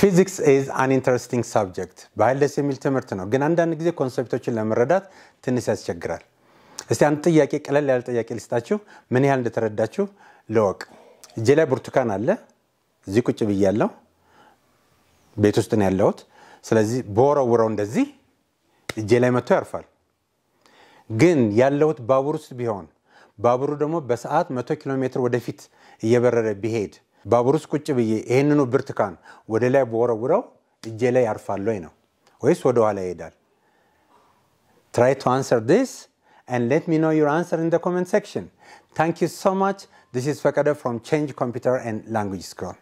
ፊዚክስ ኢዝ አን ኢንተረስቲንግ ሳብጀክት ባህል ደስ የሚል ትምህርት ነው፣ ግን አንዳንድ ጊዜ ኮንሰፕቶችን ለመረዳት ትንሽ ያስቸግራል። እስቲ አንድ ጥያቄ፣ ቀለል ያለ ጥያቄ ልስጣችሁ። ምን ያህል እንደተረዳችሁ ለወቅ። እጄ ላይ ብርቱካን አለ። እዚህ ቁጭ ብያለሁ። ቤት ውስጥ ነው ያለሁት። ስለዚህ በወረውረው እንደዚህ እጄ ላይ መጥቶ ያርፋል። ግን ያለሁት ባቡር ውስጥ ቢሆን ባቡሩ ደግሞ በሰዓት መቶ ኪሎ ሜትር ወደፊት እየበረረ ቢሄድ Try to answer this and let me know your answer in the comment section. Thank you so much. This is Fakada from Change Computer and Language School.